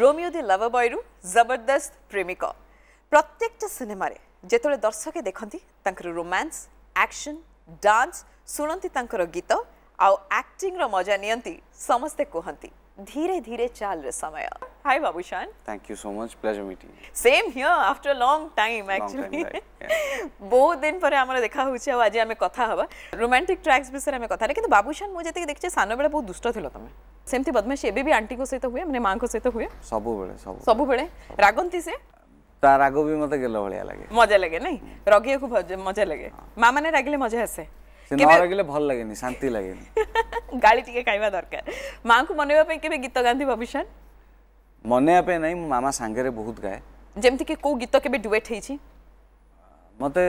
Romeo the love ବୟରୁ ଜବରଦସ୍ତ ପ୍ରେମିକ ପ୍ରତ୍ୟେକଟା ସିନେମାରେ ଯେତେବେଳେ ଦର୍ଶକେ ଦେଖନ୍ତି ତାଙ୍କର ରୋମାନ୍ସ ଆକ୍ସନ୍ ଡାନ୍ସ ଶୁଣନ୍ତି ତାଙ୍କର ଗୀତ ଆଉ ଆକ୍ଟିଂର ମଜା ନିଅନ୍ତି ସମସ୍ତେ କୁହନ୍ତି ଧୀରେ ଧୀରେ ଚାଲରେ ସମୟ Hi, Babushan. Thank you so much. Pleasure meeting you. Same here. After a long time, actually. বহু দিন পরে আমার দেখা হচ্ছে আজ আমি কথা হবা রোমান্টিক ট্র্যাক্স বিষয়ে আমি কথা কিন্তু বাবুশান মু যেতে দেখছি সানবেলা বহু দুষ্ট ছিল তুমি ସେମିତି ବଦମାସି ଏବେ ବି ଆଣ୍ଟିଙ୍କ ସହିତ ହୁଏ ମାନେ ମାଆଙ୍କ ସହିତ ହୁଏ ସବୁବେଳେ ସବୁବେଳେ ରାଗନ୍ତି ସେ ତା ରାଗ ବି ମତେ ଗେଲ ଭଳିଆ ଲାଗେ ମଜା ଲାଗେ ନାଇଁ ରଗିବାକୁ ମଜା ଲାଗେ ମା ମାନେ ରାଗିଲେ ମଜା ଆସେ ନ ରାଗିଲେ ଭଲ ଲାଗେନି ଶାନ୍ତି ଲାଗେନି ଗାଳି ଟିକେ ଖାଇବା ଦରକାର ମାଆଙ୍କୁ ମନେଇବା ପାଇଁ କେବେ ଗୀତ ଗାଆନ୍ତି ଭବିଷ୍ୟତ ମନେଇବା ପାଇଁ ନାହିଁ ମାମା ସାଙ୍ଗରେ ବହୁତ ଗାଏ ଯେମିତିକି କୋଉ ଗୀତ କେବେ ଡୁଏଟ୍ ହେଇଛି ମତେ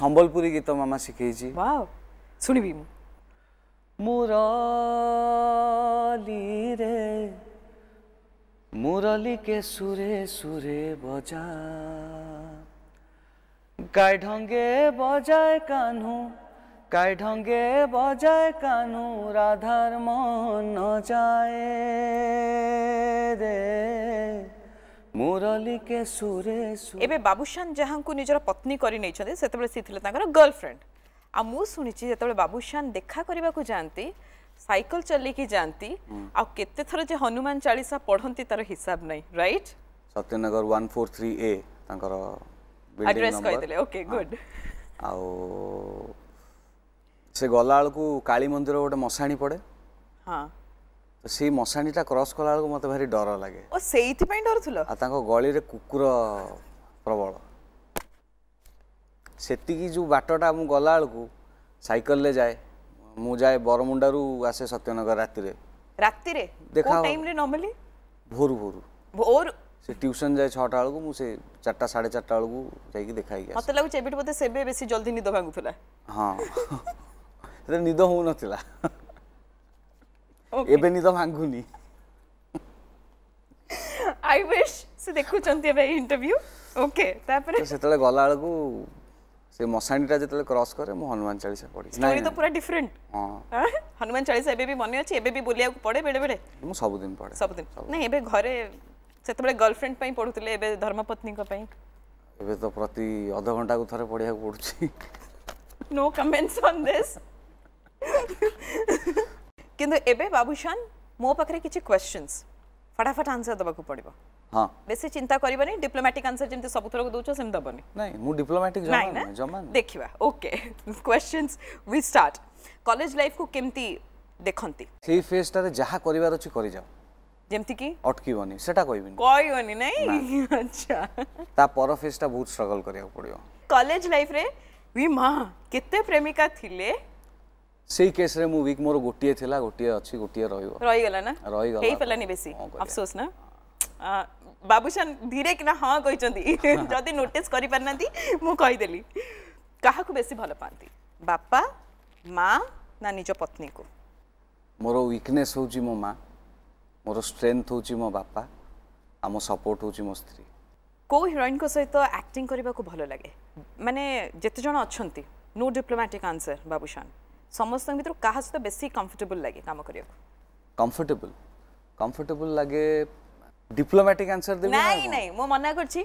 ସମ୍ବଲପୁରୀ ଗୀତ ମାମା ଶିଖେଇଛି ଶୁଣିବି ମୁଁ মুরলি রে মুরলিকে সুরে সুরে বজা কায় ঢঙ্গে বজায় কানু কায় ঢঙ্গে বজায় কানু রাধার মন যায় রে মুরলিকে সুরে এবে বাবুশান যাহাঙ্কু নিজের পত্নী করে নেইছন্তি সেতবেলে সি থিলে তাঙ্কর গার্লফ্রেন্ড ଆଉ ମୁଁ ଶୁଣିଛି ଯେତେବେଳେ ବାବୁଶାନ ଦେଖା କରିବାକୁ ଯାଆନ୍ତି ସାଇକେଲ ଚଲେଇକି ଯାଆନ୍ତି ଆଉ କେତେ ଥର ଯେ ହନୁମାନ ଚାଳିଶା ପଢ଼ନ୍ତି ତାର ହିସାବ ନାହିଁ right Satyanagar one four three A ତାଙ୍କର ଆଡ୍ରେସ୍ କହିଦେଲେ ଓକେ ଗୁଡ୍ ଆଉ ସେ ଗଲାବେଳକୁ କାଳୀ ମନ୍ଦିର ଗୋଟେ ମଶାଣି ପଡ଼େ ହଁ ସେଇ ମଶାଣିଟା କ୍ରସ୍ କଲାବେଳକୁ ମୋତେ ଭାରି ଡର ଲାଗେ ଓ ସେଇଥିପାଇଁ ଡରୁଥିଲ ଆଉ ତାଙ୍କ ଗଳିରେ କୁକୁର ପ୍ରବଳ ସେତିକି ଯେଉଁ ବାଟଟା ମୁଁ ଗଲାବେଳକୁ ସାଇକେଲରେ ଯାଏ ମୁଁ ଯାଏ ବରମୁଣ୍ଡାରୁ ଆସେ ସତ୍ୟନଗର ରାତିରେ ରାତିରେ ଦେଖା ଟାଇମରେ ନର୍ମାଲି ଭୋରୁ ଭୋରୁ ଭୋରୁ ସେ ଟ୍ୟୁସନ ଯାଏ ଛଅଟା ବେଳକୁ ମୁଁ ସେ ଚାରିଟା ସାଢ଼େ ଚାରିଟା ବେଳକୁ ଯାଇକି ଦେଖା ହେଇକି ମୋତେ ଲାଗୁଛି ଏବେଠୁ ମୋତେ ସେବେ ବେଶୀ ଜଲ୍ଦି ନିଦ ଭାଙ୍ଗୁଥିଲା ହଁ ସେତେବେଳେ ନିଦ ହେଉନଥିଲା ଏବେ ନିଦ ଭାଙ୍ଗୁନି ଆଇ ୱିଶ୍ ସେ ଦେଖୁଛନ୍ତି ଏବେ ଇଣ୍ଟରଭ୍ୟୁ ଓକେ ତାପରେ ସେତେବେଳେ ଗଲାବେଳକୁ ସେ ମଶାଣିଟା ଯେତେବେଳେ କ୍ରସ୍ କରେ ମୁଁ ହନୁମାନ ଚାଳିଶା ପଢ଼ିଛି ଷ୍ଟୋରି ତ ପୁରା ଡିଫରେଣ୍ଟ ହଁ ହନୁମାନ ଚାଳିଶା ଏବେ ବି ମନେ ଅଛି ଏବେ ବି ବୁଲିବାକୁ ପଡ଼େ ବେଳେ ବେଳେ ମୁଁ ସବୁଦିନ ପଢ଼େ ସବୁଦିନ ନାଇଁ ଏବେ ଘରେ ସେତେବେଳେ ଗର୍ଲଫ୍ରେଣ୍ଡ ପାଇଁ ପଢ଼ୁଥିଲେ ଏବେ ଧର୍ମପତ୍ନୀଙ୍କ ପାଇଁ ଏବେ ତ ପ୍ରତି ଅଧଘଣ୍ଟାକୁ ଥରେ ପଢ଼ିବାକୁ ପଡ଼ୁଛି नो कमेंट्स ऑन दिस किंतु एबे बाबूशान मो पाखरे किछि क्वेश्चंस फटाफट आंसर दबाकू पड़िबो ହଁ ବେଶୀ ଚିନ୍ତା କରିବାନି ଡିପ୍ଲୋମାଟିକ୍ ଆନ୍ସର ଯେମିତି ସବୁଥରକୁ ଦେଉଛ ସେମିତି ଦେବନି ନାଇଁ ମୁଁ ଡିପ୍ଲୋମାଟିକ୍ ନାଇଁ ନା ଜମା ଦେଖିବା okay questions we start college ଲାଇଫକୁ କେମିତି ଦେଖନ୍ତି ସେଇ ଫେଜ୍ଟାରେ ଯାହା କରିବାର ଅଛି କରିଯାଅ ଯେମିତି କି ଅଟକିବନି ସେଟା କହିବିନି କହିବନି ନାଇଁ ଆଚ୍ଛା ତା ପର ଫେଜ୍ଟା ବହୁତ ଷ୍ଟ୍ରଗଲ୍ କରିବାକୁ ପଡ଼ିବ କଲେଜ ଲାଇଫରେ ଉଇ ମା କେତେ ପ୍ରେମିକା ଥିଲେ সেই কেসরে মু উইক মোর গোটিয়ে থিলা গোটিয়ে আছে গোটিয়ে রহিব রহি গলা না রহি গলা হেই পেলানি বেশি আফসোস না ବାବୁସାନ ଧୀରେ କିନା ହଁ କହିଛନ୍ତି ଯଦି ନୋଟିସ୍ କରିପାରିନାହାନ୍ତି ମୁଁ କହିଦେଲି କାହାକୁ ବେଶୀ ଭଲ ପାଆନ୍ତି ବାପା ମା ନା ନିଜ ପତ୍ନୀକୁ ମୋର ୱିକନେସ୍ ହେଉଛି ମୋ ମା ମୋର ଷ୍ଟ୍ରେଙ୍ଥ ହେଉଛି ମୋ ବାପା ଆଉ ମୋ ସପୋର୍ଟ ହେଉଛି ମୋ ସ୍ତ୍ରୀ କେଉଁ ହିରୋଇନ୍ଙ୍କ ସହିତ ଆକ୍ଟିଂ କରିବାକୁ ଭଲ ଲାଗେ ମାନେ ଯେତେ ଜଣ ଅଛନ୍ତି ନୋ ଡିପ୍ଲୋମାଟିକ୍ ଆନ୍ସର ବାବୁଶାନ ସମସ୍ତଙ୍କ ଭିତରୁ କାହା ସହିତ ବେଶୀ କମ୍ଫର୍ଟେବୁଲ୍ ଲାଗେ କାମ କରିବାକୁ କମ୍ଫର୍ଟେବୁଲ୍ କମ୍ଫର୍ଟେବୁଲ୍ ଲାଗେ ডিপ্লোম্যাটিক আনসার দেবি নাই নাই মো মনা করছি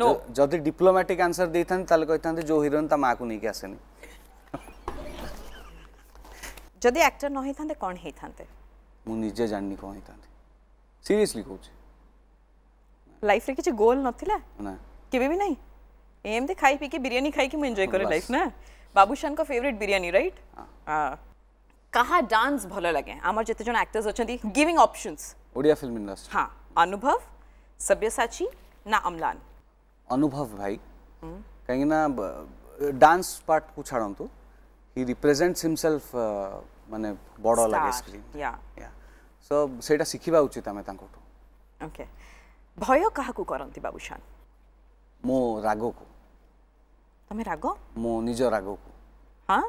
নো যদি ডিপ্লোম্যাটিক আনসার দেইতান তাহলে কইতান যে হিরোইন তা মা কো নিকে আসেনি যদি অ্যাক্টর ন হইতান্তে কোন হইতান্তে মু নিজে জাননি কোন হইতান্তে সিরিয়াসলি কইছি লাইফ রে কিছু গোল নথিলা না কেবে বি নাই এমতে খাই পি কে বিরিয়ানি খাই কি মু এনজয় করে লাইফ না বাবুশান কো ফেভারিট বিরিয়ানি রাইট হ্যাঁ কাহা ডান্স ভালো লাগে আমার যতজন অ্যাক্টরস অছন্তি giving options Odia film industry হ্যাঁ अनुभव सब्यसाची ना अम्लान अनुभव भाई कहीं ना डांस पार्ट को छाड़ तो ही रिप्रेजेंट्स हिमसेल्फ माने बड़ लगे स्क्रीन या या सो सेटा सिखिबा उचित आमे तांको तो ओके भय कहा को करंती बाबूशान मो रागो को तमे रागो मो निजो रागो को हां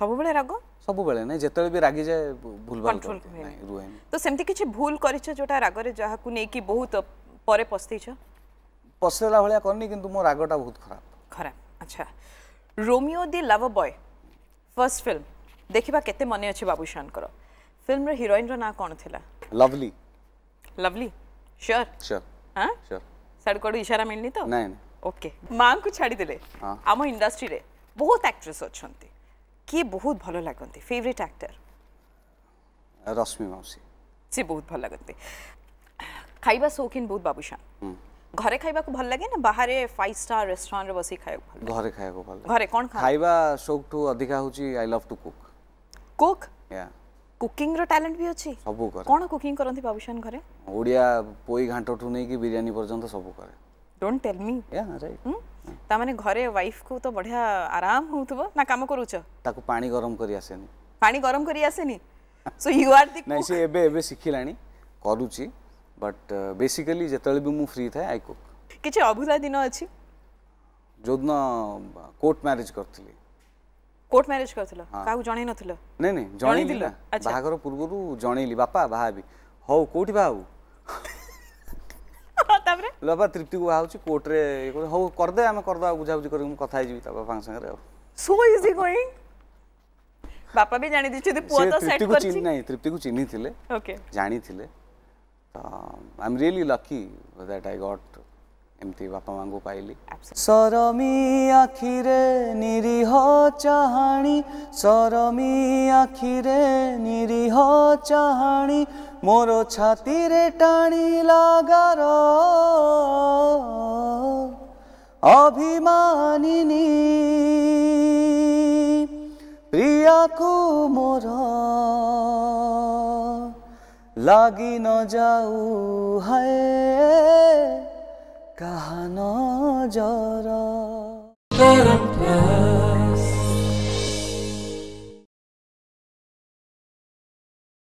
ସବୁବେଳେ ରାଗ ସବୁବେଳେ ନାହିଁ ଯେତେବେଳେ ବି ରାଗିଯାଏ ଭୁଲଭାଲ ରୁହେନି ତ ସେମିତି କିଛି ଭୁଲ କରିଛ ଯୋଉଟା ରାଗରେ ଯାହାକୁ ନେଇକି ବହୁତ ପରେ ପସ୍ତେଇଛ ପସ୍ତେଇଲା ଭଳିଆ କରିନି କିନ୍ତୁ ମୋ ରାଗଟା ବହୁତ ଖରାପ ଖରାପ ଆଚ୍ଛା Romeo the love boy first film ଦେଖିବା କେତେ ମନେ ଅଛି ବାବୁଶାନଙ୍କର ଫିଲ୍ମର ହିରୋଇନ୍ର ନାଁ କ'ଣ ଥିଲା ଲଭଲି ଲଭଲି ସିଓର ସିଓର ହଁ ସିଓର ସାଡ଼ୁ କୁଆଡ଼ୁ ଇସାରା ମିଳିନି ତ ନାଇଁ ଓକେ ମାଆଙ୍କୁ ଛାଡ଼ିଦେଲେ ଆମ ଇଣ୍ଡଷ୍ଟ୍ରିରେ ବହୁତ ଆକ୍ଟ୍ରେସ୍ ଅଛନ୍ତି କିଏ ବହୁତ ଭଲ ଲାଗନ୍ତି ଫେଭରେଟ୍ ଆକ୍ଟର ରଶ୍ମି ମାଉସୀ ସେ ବହୁତ ଭଲ ଲାଗନ୍ତି ଖାଇବା ସୌଖିନ ବହୁତ ବାବୁଶାନ ଘରେ ଖାଇବାକୁ ଭଲ ଲାଗେ ନା ବାହାରେ ଫାଇଭ୍ ଷ୍ଟାର୍ ରେଷ୍ଟୁରାଣ୍ଟରେ ବସି ଖାଇବାକୁ ଭଲ ଘରେ ଖାଇବାକୁ ଭଲ ଘରେ କ'ଣ ଖାଇବା ସଉକଠୁ ଅଧିକା ହେଉଛି I love to cook cook কুকিংর ট্যালেন্ট বি অছি সবু করে কোন কুকিং করନ୍ତି বাবুশান ঘরে ওড়িয়া পই ঘাটটু নেকি বিরিয়ানি পর্যন্ত সবু করে don't tell me yeah right ତା ମାନେ ଘରେ ୱାଇଫ୍କୁ ତ ବଢ଼ିଆ ଆରାମ ହଉଥିବ ନା କାମ କରୁଛ ତାକୁ ପାଣି ଗରମ କରି ଆସେନି ପାଣି ଗରମ କରି ଆସେନି ସୋ ୟୁ ଆର୍ ଦି ନାଇଁ ସେ ଏବେ ଏବେ ଶିଖିଲାଣି କରୁଛି ବଟ୍ ବେସିକାଲି ଯେତେବେଳେ ବି ମୁଁ ଫ୍ରି ଥାଏ ଆଇ କୁକ୍ କିଛି ଅଭୁଲା ଦିନ ଅଛି ଯେଉଁଦିନ କୋର୍ଟ ମ୍ୟାରେଜ୍ କରିଥିଲି কোর্ট ম্যারেজ করছিল কাকু জনাই ନାଇଁ নে নে জনাই ପୂର୍ବରୁ ଜଣେଇଲି ବାପା ବାହା ବି ହଉ କୋଉଠି কোটি ହଉ ତାପରେ ଲବା ତୃପ୍ତିକୁ ବାହାଉଛି କୋର୍ଟରେ ହଉ କରିଦେ ଆମେ କରିଦେବା ବୁଝାବୁଝି କରିକି ମୁଁ କଥା ହେଇଯିବି ତା ବାପାଙ୍କ ସାଙ୍ଗରେ ଆଉ ସୋ ଇଜି ଗୋଇଂ ବାପା ବି ଜାଣି ଦେଇଛନ୍ତି ପୁଅ ତ ସେଟ୍ କରିଛି ନାଇଁ ତୃପ୍ତିକୁ ଚିହ୍ନିଥିଲେ ଓକେ ଜାଣିଥିଲେ ତ I am really lucky that I got ଏମିତି ବାପା ମାଙ୍କୁ ପାଇଲି ସରମି ଆଖିରେ ନିରୀହ ଚାହାଣି ସରମି ଆଖିରେ ନିରୀହ ଚାହାଣି মোর ছাতিরে টানি লাগার অভিমানিনী প্রিয়াকু মোর লাগি ন যাউ হায় কাহান জর